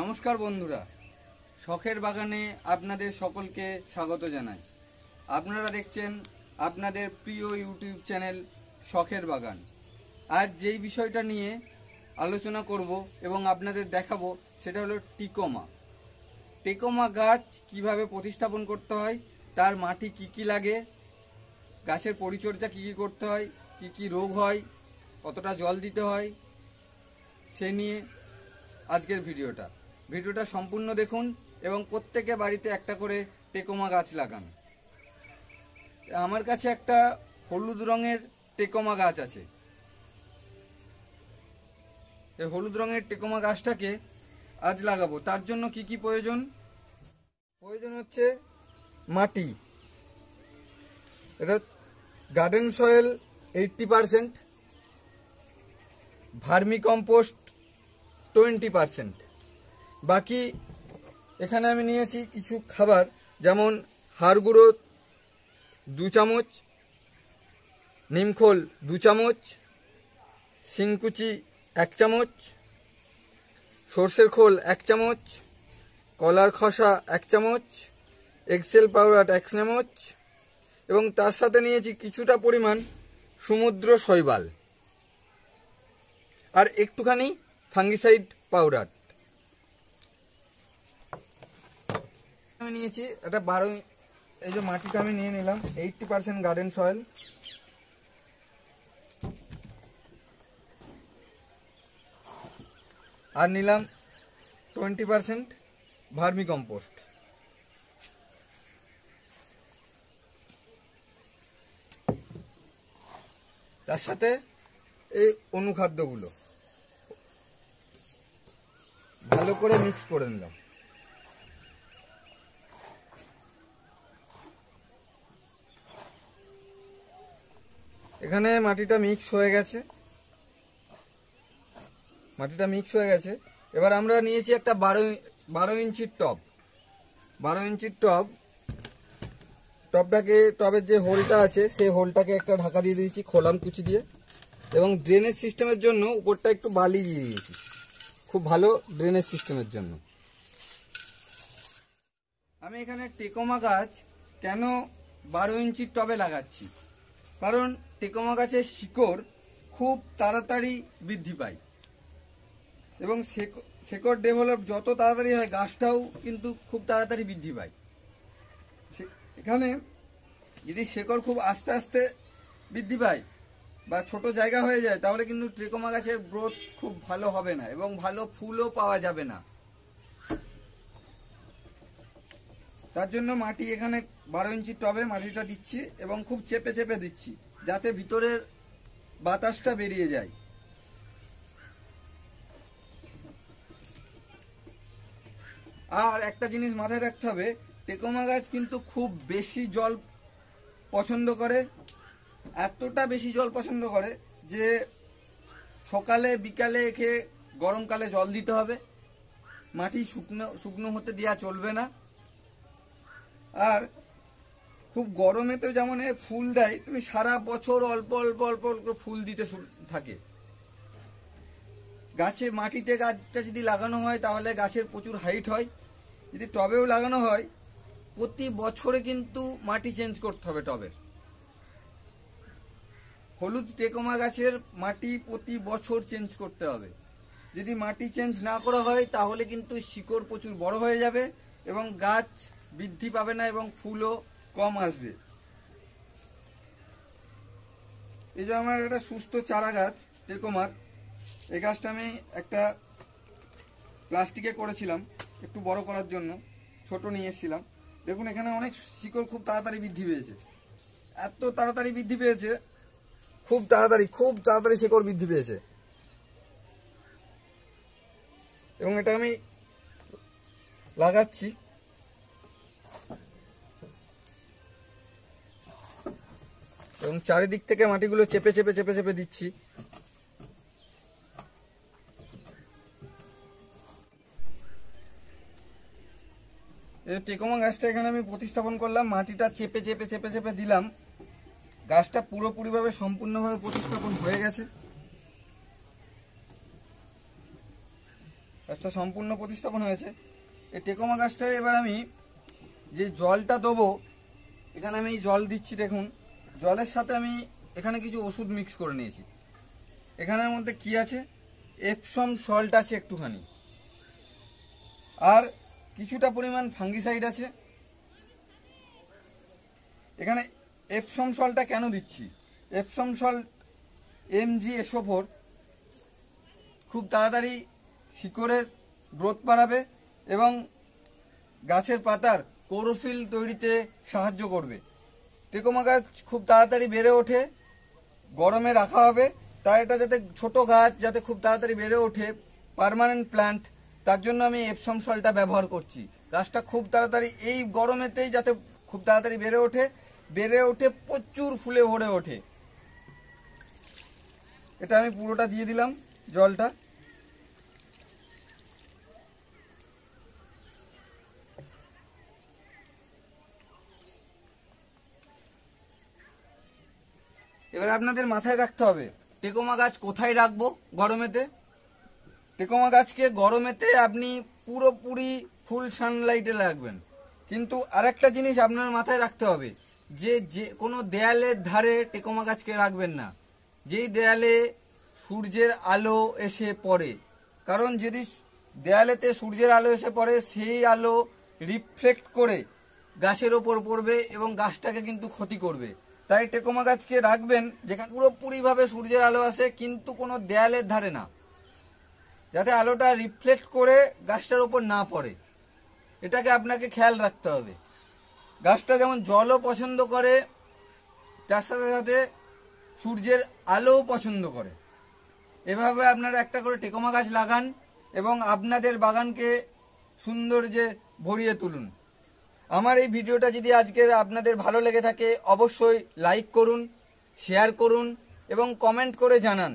নমস্কার বন্ধুরা শখের বাগানে আপনাদের সকলকে স্বাগত জানাই আপনারা দেখছেন আপনাদের প্রিয় ইউটিউব চ্যানেল শখের বাগান আজ যেই বিষয়টা নিয়ে আলোচনা করব এবং আপনাদের দেখাবো সেটা হলো টিকোমা টিকোমা গাছ কিভাবে প্রতিস্থাপন করতে হয় তার মাটি কি কি লাগে গাছের পরিচর্যা কি কি করতে হয় কি কি রোগ হয় কতটা জল দিতে হয় সে নিয়ে আজকের ভিডিওটা ভিডিওটা সম্পূর্ণ দেখুন এবং প্রত্যেকে বাড়িতে একটা করে টেকোমা গাছ লাগান আমার কাছে একটা হলুদ রঙের টেকোমা গাছ আছে এই হলুদ রঙের টেকোমা গাছটাকে আজ লাগাবো তার জন্য কি কি প্রয়োজন প্রয়োজন হচ্ছে মাটি এটা garden soil eighty percent vermicompost twenty percent বাকি এখানে আমি নিয়েছি কিছু খাবার যেমন হাড় গুঁড়ো দু চামচ নিমখোল দু চামচ শিংকুচি এক চামচ সর্ষের খোল এক চামচ কলার খসা এক চামচ এক্সেল পাউডার এক চামচ এবং তার সাথে নিয়েছি কিছুটা পরিমাণ সমুদ্র শৈবাল আর একটুখানি ফাঙ্গিসাইড পাউডার আমি নিয়েছি এটা বারো এই যে মাটিটা আমি নিয়ে নিলাম এইটটি পার্সেন্ট গার্ডেন সয়েল আর নিলাম টোয়েন্টি পার্সেন্ট ভার্মি কম্পোস্ট তার সাথে এই অনুখাদ্যগুলো ভালো করে মিক্স করে নিলাম এখানে মাটিটা মিক্স হয়ে গেছে মাটিটা মিক্স হয়ে গেছে এবার আমরা নিয়েছি একটা বারো বারো ইঞ্চির টপ বারো ইঞ্চির টপ টপটাকে টবের যে হোলটা আছে সেই হোলটাকে একটা ঢাকা দিয়ে দিয়েছি খোলাম কুচি দিয়ে এবং ড্রেনেজ সিস্টেমের জন্য উপরটা একটু বালি দিয়ে দিয়েছি খুব ভালো ড্রেনেজ সিস্টেমের জন্য আমি এখানে টেকোমা গাছ কেন বারো ইঞ্চির টবে লাগাচ্ছি কারণ টেকমা গাছের শিকড় খুব তাড়াতাড়ি বৃদ্ধি পায় এবং শেকড় ডেভেলপ যত তাড়াতাড়ি হয় গাছটাও কিন্তু খুব তাড়াতাড়ি বৃদ্ধি পায় এখানে যদি শেকড় খুব আস্তে আস্তে বৃদ্ধি পায় বা ছোট জায়গা হয়ে যায় তাহলে কিন্তু ট্রিকোমা গাছের গ্রোথ খুব ভালো হবে না এবং ভালো ফুলও পাওয়া যাবে না তার জন্য মাটি এখানে বারো ইঞ্চি টবে মাটিটা দিচ্ছি এবং খুব চেপে চেপে দিচ্ছি যাতে ভিতরের বাতাসটা বেরিয়ে যায় আর একটা জিনিস মাথায় রাখতে হবে টেকোমা গাছ কিন্তু খুব বেশি জল পছন্দ করে এতটা বেশি জল পছন্দ করে যে সকালে বিকালে একে গরমকালে জল দিতে হবে মাটি শুকনো শুকনো হতে দেওয়া চলবে না আর খুব গরমে তো যেমন ফুল দেয় তুমি সারা বছর অল্প অল্প অল্প অল্প ফুল দিতে থাকে গাছে মাটিতে গাছটা যদি লাগানো হয় তাহলে গাছের প্রচুর হাইট হয় যদি টবেও লাগানো হয় প্রতি বছরে কিন্তু মাটি চেঞ্জ করতে হবে টবের হলুদ টেকমা গাছের মাটি প্রতি বছর চেঞ্জ করতে হবে যদি মাটি চেঞ্জ না করা হয় তাহলে কিন্তু শিকড় প্রচুর বড় হয়ে যাবে এবং গাছ বৃদ্ধি পাবে না এবং ফুলও কম আসবে এই যে আমার একটা সুস্থ চারা গাছ টেকোমার এই গাছটা আমি একটা প্লাস্টিকে করেছিলাম একটু বড় করার জন্য ছোট নিয়ে এসেছিলাম দেখুন এখানে অনেক শিকড় খুব তাড়াতাড়ি বৃদ্ধি পেয়েছে এত তাড়াতাড়ি বৃদ্ধি পেয়েছে খুব তাড়াতাড়ি খুব তাড়াতাড়ি শিকড় বৃদ্ধি পেয়েছে এবং এটা আমি লাগাচ্ছি এবং চারিদিক থেকে মাটিগুলো চেপে চেপে চেপে চেপে দিচ্ছি টেকোমা গাছটা এখানে আমি প্রতিস্থাপন করলাম মাটিটা চেপে চেপে চেপে চেপে দিলাম গাছটা পুরোপুরিভাবে সম্পূর্ণভাবে প্রতিস্থাপন হয়ে গেছে গাছটা সম্পূর্ণ প্রতিস্থাপন হয়েছে এই টেকোমা গাছটা এবার আমি যে জলটা দেবো এখানে আমি জল দিচ্ছি দেখুন জলের সাথে আমি এখানে কিছু ওষুধ মিক্স করে নিয়েছি এখানের মধ্যে কি আছে এপসম সল্ট আছে একটুখানি আর কিছুটা পরিমাণ ফাঙ্গিসাইড আছে এখানে এপসম সলটা কেন দিচ্ছি Epsom salt M G S O four four খুব তাড়াতাড়ি শিকড়ের গ্রোথ বাড়াবে এবং গাছের পাতার কোরোফিল তৈরিতে সাহায্য করবে টেকোমা গাছ খুব তাড়াতাড়ি বেড়ে ওঠে গরমে রাখা হবে তাই এটা যাতে ছোট গাছ যাতে খুব তাড়াতাড়ি বেড়ে ওঠে পারমানেন্ট প্ল্যান্ট তার জন্য আমি এপসম সলটা ব্যবহার করছি গাছটা খুব তাড়াতাড়ি এই গরমেতেই যাতে খুব তাড়াতাড়ি বেড়ে ওঠে বেড়ে ওঠে প্রচুর ফুলে ভরে ওঠে এটা আমি পুরোটা দিয়ে দিলাম জলটা এবার আপনাদের মাথায় রাখতে হবে টেকোমা গাছ কোথায় রাখবো গরমেতে টেকোমা গাছকে গরমেতে আপনি পুরোপুরি ফুল সানলাইটে রাখবেন কিন্তু আরেকটা জিনিস আপনার মাথায় রাখতে হবে যে যে কোনো দেয়ালের ধারে টেকোমা গাছকে রাখবেন না যেই দেয়ালে সূর্যের আলো এসে পড়ে কারণ যদি দেয়ালেতে সূর্যের আলো এসে পড়ে সেই আলো রিফ্লেক্ট করে গাছের ওপর পড়বে এবং গাছটাকে কিন্তু ক্ষতি করবে তাই টেকোমা গাছকে রাখবেন যেখানে পুরোপুরিভাবে সূর্যের আলো আসে কিন্তু কোনো দেয়ালের ধারে না যাতে আলোটা রিফ্লেক্ট করে গাছটার ওপর না পড়ে এটাকে আপনাকে খেয়াল রাখতে হবে গাছটা যেমন জলও পছন্দ করে তার সাথে সাথে সূর্যের আলোও পছন্দ করে এভাবে আপনারা একটা করে টেকোমা গাছ লাগান এবং আপনাদের বাগানকে সুন্দর যে ভরিয়ে তুলুন আমার এই ভিডিওটা যদি আজকের আপনাদের ভালো লেগে থাকে অবশ্যই লাইক করুন শেয়ার করুন এবং কমেন্ট করে জানান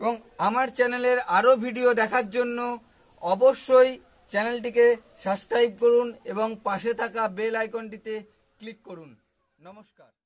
এবং আমার চ্যানেলের আরও ভিডিও দেখার জন্য অবশ্যই চ্যানেলটিকে সাবস্ক্রাইব করুন এবং পাশে থাকা বেল আইকনটিতে ক্লিক করুন নমস্কার